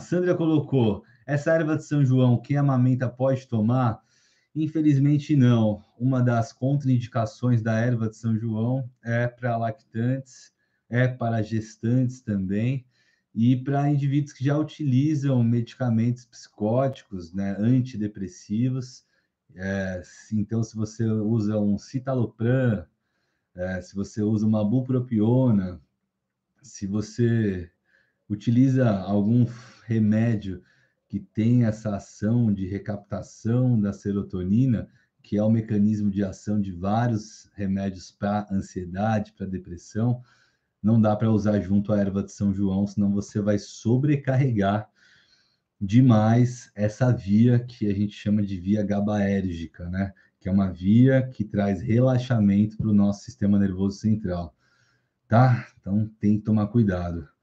Sandra colocou: essa erva de São João, quem amamenta pode tomar? Infelizmente, não. Uma das contraindicações da erva de São João é para lactantes, é para gestantes também, e para indivíduos que já utilizam medicamentos psicóticos, né, antidepressivos. É, então, se você usa um citalopram, é, se você usa uma bupropiona, se você utiliza algum remédio que tem essa ação de recaptação da serotonina, que é o mecanismo de ação de vários remédios para ansiedade, para depressão, não dá para usar junto à erva de São João, senão você vai sobrecarregar demais essa via que a gente chama de via GABAérgica, né? Que é uma via que traz relaxamento para o nosso sistema nervoso central, tá? Então tem que tomar cuidado.